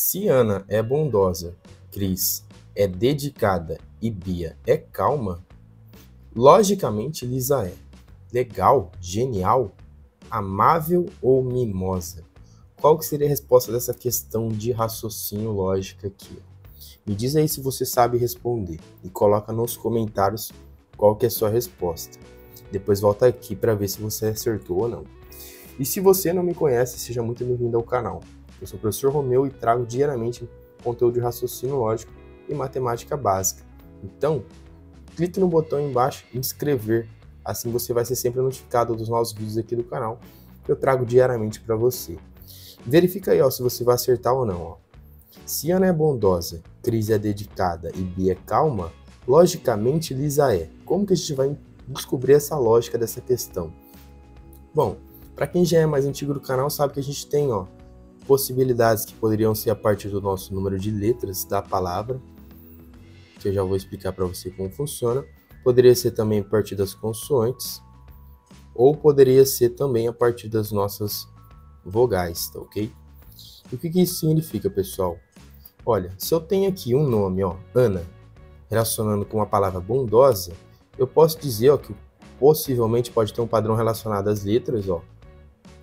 Se Ana é bondosa, Cris é dedicada e Bia é calma, logicamente Lisa é legal, genial, amável ou mimosa? Qual que seria a resposta dessa questão de raciocínio lógica aqui? Me diz aí se você sabe responder e coloca nos comentários qual que é a sua resposta. Depois volta aqui para ver se você acertou ou não. E se você não me conhece, seja muito bem-vindo ao canal. Eu sou o professor Romeu e trago diariamente conteúdo de raciocínio lógico e matemática básica. Então, clique no botão embaixo inscrever, assim você vai ser sempre notificado dos novos vídeos aqui do canal que eu trago diariamente para você. Verifica aí ó, se você vai acertar ou não. Ó. Se Ana é bondosa, Cris é dedicada e Bia é calma, logicamente Lisa é. Como que a gente vai descobrir essa lógica dessa questão? Bom, para quem já é mais antigo do canal sabe que a gente tem ó, possibilidades que poderiam ser a partir do nosso número de letras da palavra, que eu já vou explicar para você como funciona. Poderia ser também a partir das consoantes, ou poderia ser também a partir das nossas vogais, tá ok? E o que, que isso significa, pessoal? Olha, se eu tenho aqui um nome, ó, Ana, relacionando com a palavra bondosa, eu posso dizer ó, que possivelmente pode ter um padrão relacionado às letras, ó,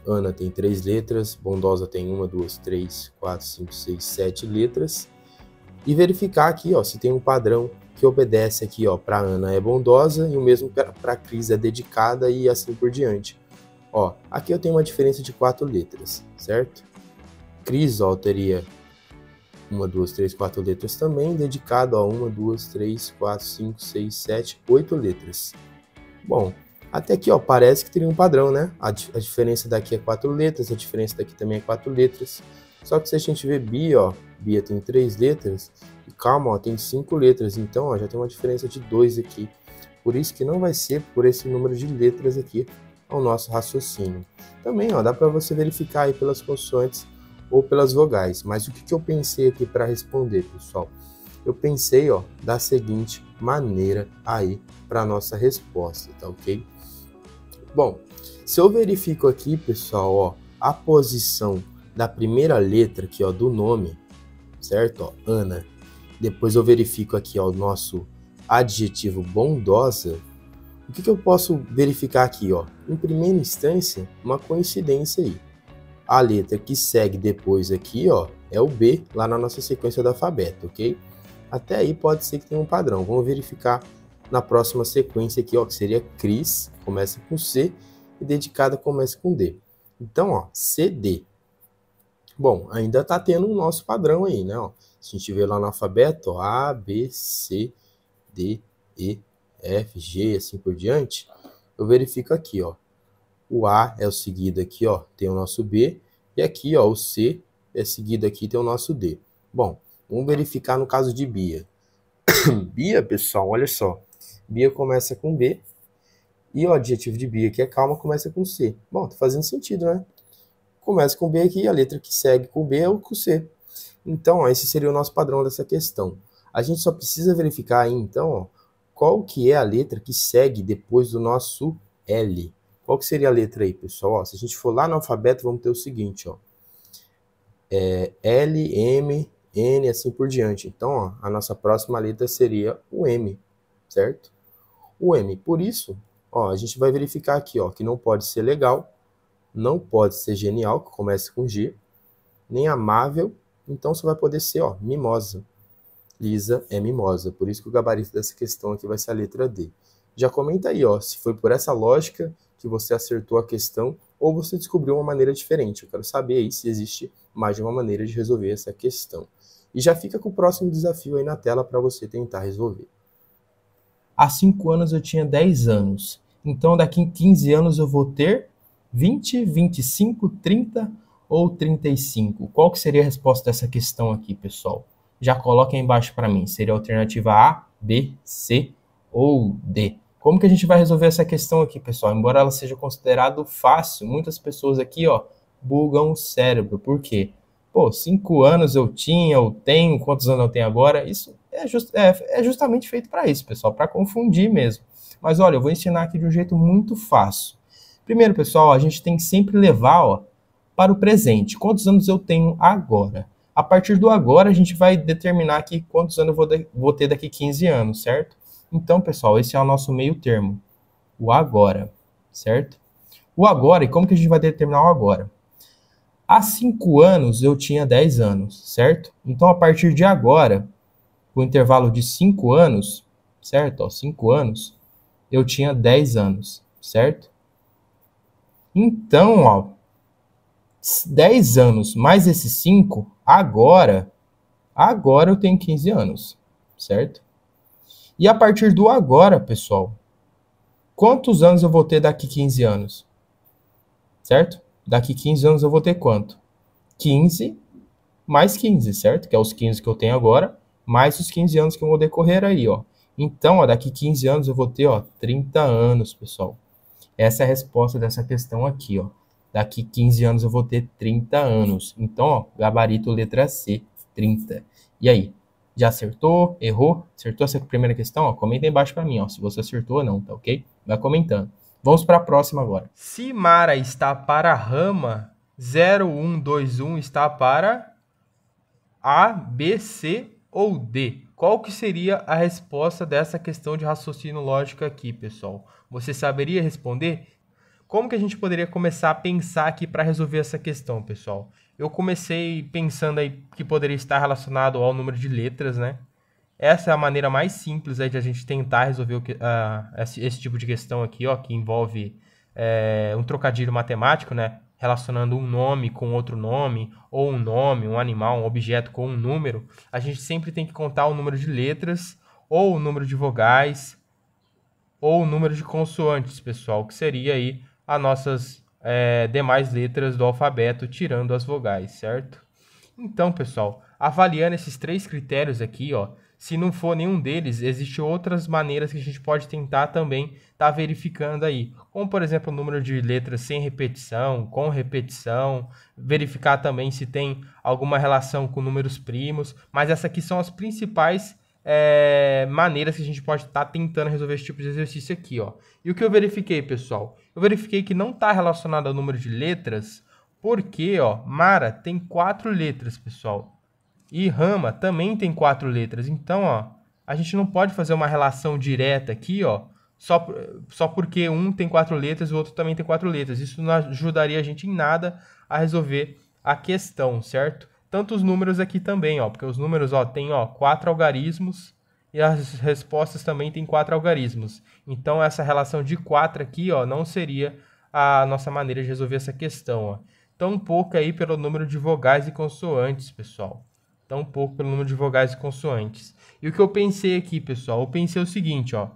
Ana tem três letras, Bondosa tem uma, duas, três, quatro, cinco, seis, sete letras. E verificar aqui ó, se tem um padrão que obedece aqui ó, para Ana é bondosa e o mesmo para Cris é dedicada e assim por diante. Ó, aqui eu tenho uma diferença de quatro letras, certo? Cris ó, teria uma, duas, três, quatro letras também, dedicado a uma, duas, três, quatro, cinco, seis, sete, oito letras. Bom, até aqui, ó, parece que teria um padrão, né? A, a, diferença daqui é quatro letras, a diferença daqui também é quatro letras. Só que se a gente ver Bia, ó, Bia tem três letras e Calma, ó, tem cinco letras. Então, ó, já tem uma diferença de dois aqui. Por isso que não vai ser por esse número de letras aqui ao nosso raciocínio. Também, ó, dá para você verificar aí pelas consoantes ou pelas vogais. Mas o que, que eu pensei aqui para responder, pessoal? Eu pensei, ó, da seguinte maneira aí para nossa resposta, tá ok? Bom, se eu verifico aqui, pessoal, ó, a posição da primeira letra aqui, ó, do nome, certo? Ó, Ana. Depois eu verifico aqui, ó, o nosso adjetivo bondosa. O que, que eu posso verificar aqui, ó? Em primeira instância, uma coincidência aí. A letra que segue depois aqui, ó, é o B, lá na nossa sequência do alfabeto, ok? Até aí pode ser que tenha um padrão. Vamos verificar na próxima sequência aqui, ó, que seria Cris, começa com C, e dedicada começa com D. Então, ó, CD. Bom, ainda está tendo o um nosso padrão aí, né? Ó, se a gente vê lá no alfabeto, ó, A, B, C, D, E, F, G, assim por diante, eu verifico aqui, ó. O A é o seguido aqui, ó, tem o nosso B, e aqui, ó, o C é seguido aqui, tem o nosso D. Bom, Vamos verificar no caso de Bia. Bia, pessoal, olha só. Bia começa com B. E o adjetivo de Bia, que é calma, começa com C. Bom, tá fazendo sentido, né? Começa com B aqui, e a letra que segue com B é o com C. Então, ó, esse seria o nosso padrão dessa questão. A gente só precisa verificar aí, então, ó, qual que é a letra que segue depois do nosso L. Qual que seria a letra aí, pessoal? Ó, se a gente for lá no alfabeto, vamos ter o seguinte, ó. É, L, M, N e assim por diante. Então, ó, a nossa próxima letra seria o M, certo? O M. Por isso, ó, a gente vai verificar aqui ó, que não pode ser legal, não pode ser genial, que começa com G, nem amável, então só vai poder ser ó, mimosa. Lisa é mimosa, por isso que o gabarito dessa questão aqui vai ser a letra D. Já comenta aí ó, se foi por essa lógica que você acertou a questão ou você descobriu uma maneira diferente. Eu quero saber aí se existe mais de uma maneira de resolver essa questão. E já fica com o próximo desafio aí na tela para você tentar resolver. Há 5 anos eu tinha 10 anos. Então daqui em 15 anos eu vou ter 20, 25, 30 ou 35? Qual que seria a resposta dessa questão aqui, pessoal? Já coloquem embaixo para mim. Seria a alternativa A, B, C ou D? Como que a gente vai resolver essa questão aqui, pessoal? Embora ela seja considerado fácil, muitas pessoas aqui, ó, bugam o cérebro. Por quê? Pô, cinco anos eu tinha, eu tenho, quantos anos eu tenho agora? Isso é, just, é, é justamente feito para isso, pessoal, para confundir mesmo. Mas olha, eu vou ensinar aqui de um jeito muito fácil. Primeiro, pessoal, a gente tem que sempre levar ó, para o presente. Quantos anos eu tenho agora? A partir do agora, a gente vai determinar aqui quantos anos eu vou, de, vou ter daqui 15 anos, certo? Então, pessoal, esse é o nosso meio termo, o agora, certo? O agora, e como que a gente vai determinar o agora? Há cinco anos eu tinha 10 anos, certo? Então, a partir de agora, o intervalo de 5 anos, certo? 5 anos, eu tinha 10 anos, certo? Então, 10 anos mais esses 5, agora, agora eu tenho 15 anos, certo? E a partir do agora, pessoal, quantos anos eu vou ter daqui 15 anos? Certo? Daqui 15 anos eu vou ter quanto? 15 mais 15, certo? Que é os 15 que eu tenho agora, mais os 15 anos que eu vou decorrer aí, ó. Então, ó, daqui 15 anos eu vou ter, ó, 30 anos, pessoal. Essa é a resposta dessa questão aqui, ó. Daqui 15 anos eu vou ter 30 anos. Então, ó, gabarito letra C, 30. E aí, já acertou? Errou? Acertou essa primeira questão? Ó, comenta aí embaixo para mim, ó, se você acertou ou não, tá ok? Vai comentando. Vamos para a próxima agora. Se Mara está para rama, 0121 está para A, B, C ou D? Qual que seria a resposta dessa questão de raciocínio lógico aqui, pessoal? Você saberia responder? Como que a gente poderia começar a pensar aqui para resolver essa questão, pessoal? Eu comecei pensando aí que poderia estar relacionado ao número de letras, né? Essa é a maneira mais simples aí de a gente tentar resolver que, uh, esse, esse, tipo de questão aqui, ó, que envolve é, um trocadilho matemático, né? Relacionando um nome com outro nome, ou um nome, um animal, um objeto com um número. A gente sempre tem que contar o número de letras, ou o número de vogais, ou o número de consoantes, pessoal, que seria aí as nossas é, demais letras do alfabeto, tirando as vogais, certo? Então, pessoal, avaliando esses três critérios aqui, ó, se não for nenhum deles, existem outras maneiras que a gente pode tentar também estar tá verificando aí. Como, por exemplo, o número de letras sem repetição, com repetição, verificar também se tem alguma relação com números primos, mas essas aqui são as principais é, maneiras que a gente pode estar tá tentando resolver esse tipo de exercício aqui, ó. E o que eu verifiquei, pessoal? Eu verifiquei que não está relacionado ao número de letras, porque, ó, Mara tem quatro letras, pessoal. E Rama também tem quatro letras. Então, ó, a gente não pode fazer uma relação direta aqui, ó, só, só porque um tem quatro letras e o outro também tem quatro letras. Isso não ajudaria a gente em nada a resolver a questão, certo? Tanto os números aqui também, ó, porque os números ó, tem ó, quatro algarismos e as respostas também têm quatro algarismos. Então, essa relação de quatro aqui ó, não seria a nossa maneira de resolver essa questão. Ó. Tão pouco aí pelo número de vogais e consoantes, pessoal. Tão pouco pelo número de vogais e consoantes. E o que eu pensei aqui, pessoal? Eu pensei o seguinte, ó.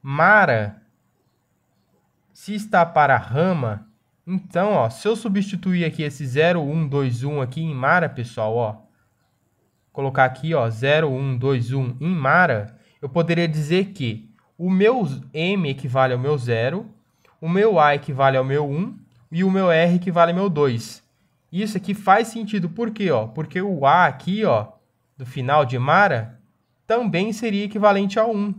Mara, se está para rama, então, ó, se eu substituir aqui esse 0121 aqui em Mara, pessoal, ó, colocar aqui, ó, 0121 em Mara, eu poderia dizer que o meu M equivale ao meu 0, o meu A equivale ao meu 1 e o meu R equivale ao meu 2. Isso aqui faz sentido, por quê? Ó? Porque o A aqui, ó, do final de Mara, também seria equivalente a 1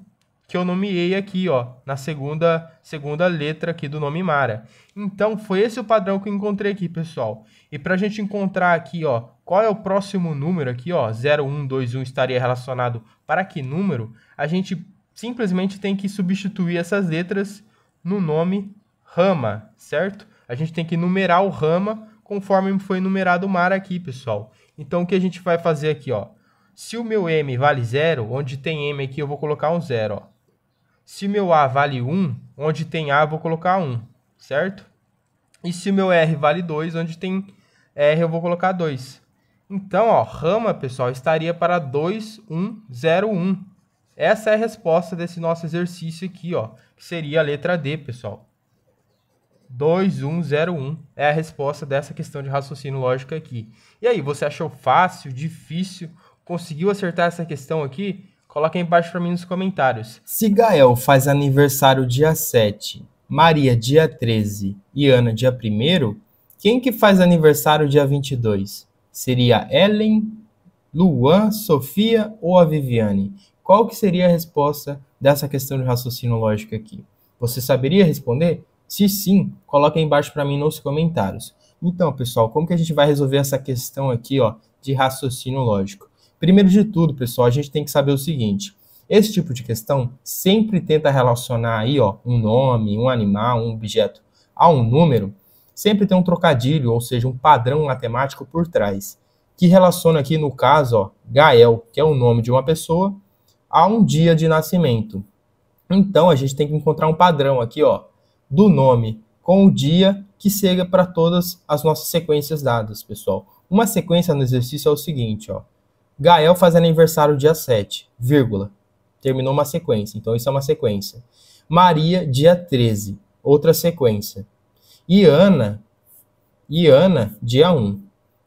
que eu nomeei aqui, ó, na segunda, segunda letra aqui do nome Mara. Então, foi esse o padrão que eu encontrei aqui, pessoal. E para a gente encontrar aqui, ó, qual é o próximo número aqui, ó, 0121 estaria relacionado para que número, a gente simplesmente tem que substituir essas letras no nome Rama, certo? A gente tem que numerar o Rama conforme foi numerado o Mara aqui, pessoal. Então, o que a gente vai fazer aqui, ó? Se o meu M vale zero, onde tem M aqui, eu vou colocar um zero, ó. Se meu A vale 1, onde tem A eu vou colocar 1, certo? E se meu R vale 2, onde tem R eu vou colocar 2. Então, ó, rama, pessoal, estaria para 2, 1, 0, 1. Essa é a resposta desse nosso exercício aqui, ó, que seria a letra D, pessoal. 2, 1, 0, 1 é a resposta dessa questão de raciocínio lógico aqui. E aí, você achou fácil, difícil? Conseguiu acertar essa questão aqui? Coloca aí embaixo para mim nos comentários. Se Gael faz aniversário dia 7, Maria dia 13 e Ana dia 1, quem que faz aniversário dia 22? Seria Ellen, Luan, Sofia ou a Viviane? Qual que seria a resposta dessa questão de raciocínio lógico aqui? Você saberia responder? Se sim, coloca aí embaixo para mim nos comentários. Então, pessoal, como que a gente vai resolver essa questão aqui, ó, de raciocínio lógico? Primeiro de tudo, pessoal, a gente tem que saber o seguinte: esse tipo de questão sempre tenta relacionar aí, ó, um nome, um animal, um objeto a um número, sempre tem um trocadilho, ou seja, um padrão matemático por trás, que relaciona aqui no caso, ó, Gael, que é o nome de uma pessoa, a um dia de nascimento. Então a gente tem que encontrar um padrão aqui, ó, do nome com o dia que chega para todas as nossas sequências dadas, pessoal. Uma sequência no exercício é o seguinte, ó. Gael faz aniversário dia 7, vírgula. Terminou uma sequência, então isso é uma sequência. Maria, dia 13, outra sequência. E Ana, e Ana, dia 1.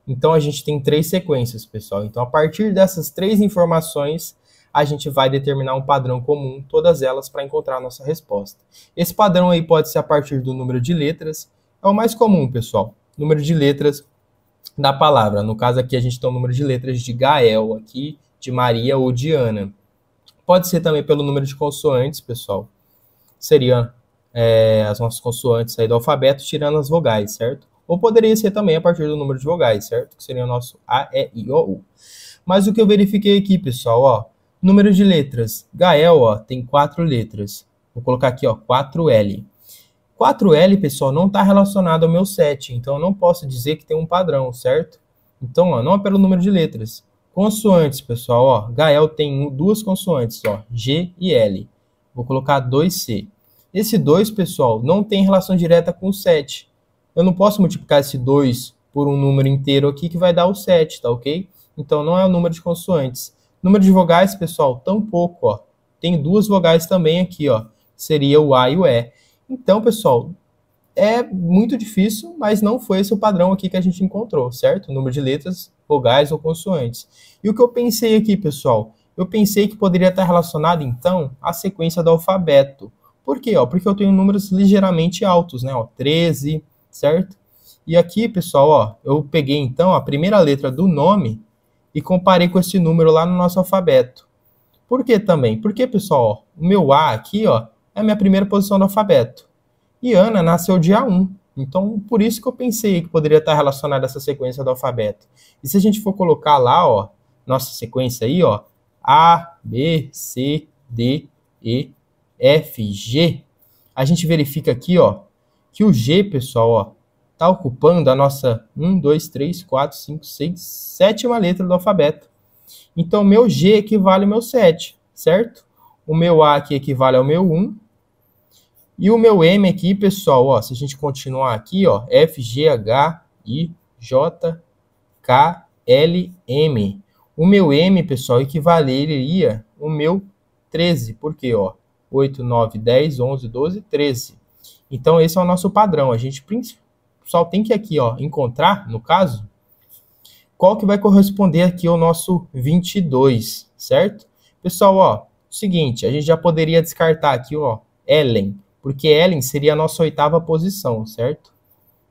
Então a gente tem três sequências, pessoal. Então a partir dessas três informações, a gente vai determinar um padrão comum, todas elas, para encontrar a nossa resposta. Esse padrão aí pode ser a partir do número de letras, é o mais comum, pessoal. Número de letras da palavra. No caso aqui, a gente tem o número de letras de Gael aqui, de Maria ou de Ana. Pode ser também pelo número de consoantes, pessoal. Seria é, as nossas consoantes aí do alfabeto, tirando as vogais, certo? Ou poderia ser também a partir do número de vogais, certo? Que seria o nosso A, E, I, O, U. Mas o que eu verifiquei aqui, pessoal, ó, número de letras. Gael, ó, tem quatro letras. Vou colocar aqui, ó, 4L. 4L, pessoal, não está relacionado ao meu 7, então eu não posso dizer que tem um padrão, certo? Então, ó, não é pelo número de letras. Consoantes, pessoal, ó, Gael tem duas consoantes, ó, G e L. Vou colocar 2C. Esse 2, pessoal, não tem relação direta com o 7. Eu não posso multiplicar esse 2 por um número inteiro aqui que vai dar o 7, tá ok? Então, não é o número de consoantes. Número de vogais, pessoal, tampouco, ó. Tem duas vogais também aqui, ó. Seria o A e o E. Então, pessoal, é muito difícil, mas não foi esse o padrão aqui que a gente encontrou, certo? O número de letras, vogais ou consoantes. E o que eu pensei aqui, pessoal? Eu pensei que poderia estar relacionado, então, à sequência do alfabeto. Por quê? Ó, porque eu tenho números ligeiramente altos, né? Ó, 13, certo? E aqui, pessoal, ó, eu peguei, então, a primeira letra do nome e comparei com esse número lá no nosso alfabeto. Por que também? Porque, pessoal, o meu A aqui, ó, é a minha primeira posição do alfabeto. E Ana nasceu dia 1. Então, por isso que eu pensei que poderia estar relacionada essa sequência do alfabeto. E se a gente for colocar lá, ó, nossa sequência aí, ó, A, B, C, D, E, F, G, a gente verifica aqui, ó, que o G, pessoal, ó, tá ocupando a nossa 1, 2, 3, 4, 5, 6, sétima letra do alfabeto. Então, meu G equivale ao meu 7, certo? O meu A aqui equivale ao meu 1, e o meu M aqui, pessoal, ó, se a gente continuar aqui, ó, F, G, H, I, J, K, L, M. O meu M, pessoal, equivaleria o meu 13, porque, ó, 8, 9, 10, 11, 12, 13. Então, esse é o nosso padrão. A gente só tem que aqui, ó, encontrar, no caso, qual que vai corresponder aqui ao nosso 22, certo? Pessoal, ó, seguinte, a gente já poderia descartar aqui, ó, Ellen porque Ellen seria a nossa oitava posição, certo?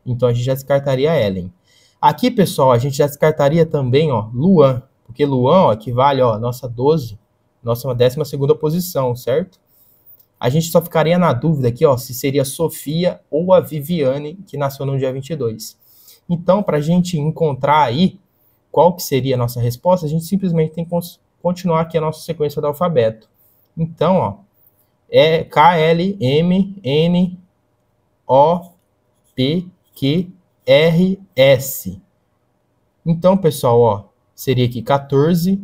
Então a gente já descartaria Ellen. Aqui, pessoal, a gente já descartaria também, ó, Luan, porque Luan, ó, equivale, ó, nossa 12, nossa 12 segunda posição, certo? A gente só ficaria na dúvida aqui, ó, se seria Sofia ou a Viviane, que nasceu no dia 22. Então, para a gente encontrar aí qual que seria a nossa resposta, a gente simplesmente tem que continuar aqui a nossa sequência do alfabeto. Então, ó, é K L M N O P Q R S. Então, pessoal, ó, seria aqui 14,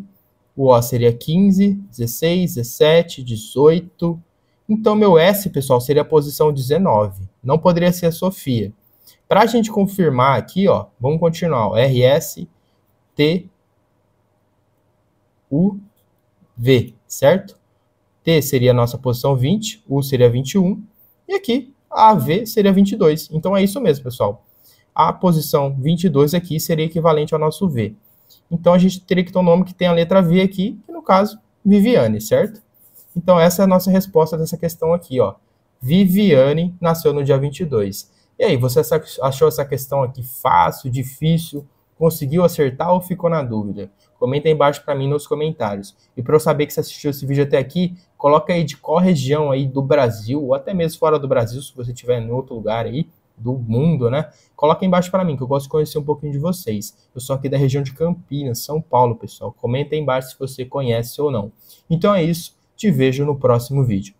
o O seria 15, 16, 17, 18. Então, meu S, pessoal, seria a posição 19. Não poderia ser a Sofia. Para a gente confirmar aqui, ó, vamos continuar. R S T, U, V, certo? T seria a nossa posição 20, U seria 21, e aqui a V seria 22. Então é isso mesmo, pessoal. A posição 22 aqui seria equivalente ao nosso V. Então a gente teria que ter um nome que tem a letra V aqui, que no caso, Viviane, certo? Então essa é a nossa resposta dessa questão aqui, ó. Viviane nasceu no dia 22. E aí, você achou essa questão aqui fácil, difícil? Conseguiu acertar ou ficou na dúvida? Comenta aí embaixo para mim nos comentários. E para eu saber que você assistiu esse vídeo até aqui, coloca aí de qual região aí do Brasil, ou até mesmo fora do Brasil, se você estiver em outro lugar aí, do mundo, né? Coloca embaixo para mim, que eu gosto de conhecer um pouquinho de vocês. Eu sou aqui da região de Campinas, São Paulo, pessoal. Comenta aí embaixo se você conhece ou não. Então é isso, te vejo no próximo vídeo.